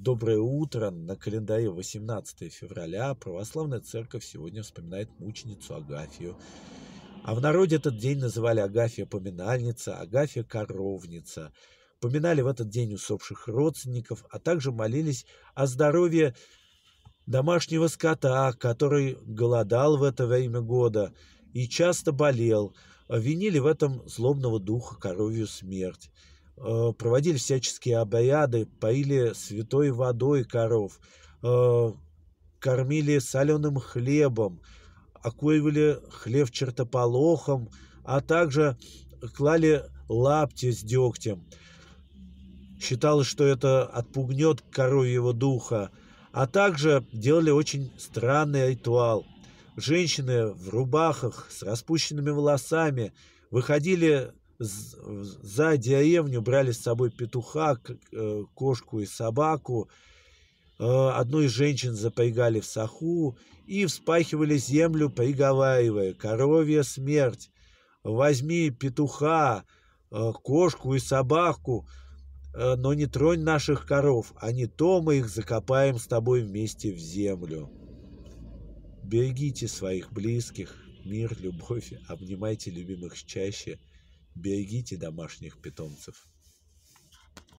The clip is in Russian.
Доброе утро! На календаре 18 февраля православная церковь сегодня вспоминает мученицу Агафию. А в народе этот день называли Агафия поминальница, Агафия коровница. Поминали в этот день усопших родственников, а также молились о здоровье домашнего скота, который голодал в это время года и часто болел. Винили в этом злобного духа коровью смерть. Э, проводили всяческие обряды, поили святой водой коров, э, кормили соленым хлебом, окуривали хлеб чертополохом, а также клали лапти с дегтем. Считалось, что это отпугнет коровьего духа. А также делали очень странный ритуал. Женщины в рубахах с распущенными волосами выходили за деревню брали с собой петуха, э, кошку и собаку. Э, одну из женщин запрягали в саху и вспахивали землю, приговаривая «Коровья смерть! Возьми петуха, э, кошку и собаку, но не тронь наших коров, а не то мы их закопаем с тобой вместе в землю». Берегите своих близких, мир, любовь, обнимайте любимых чаще – Берегите домашних питомцев.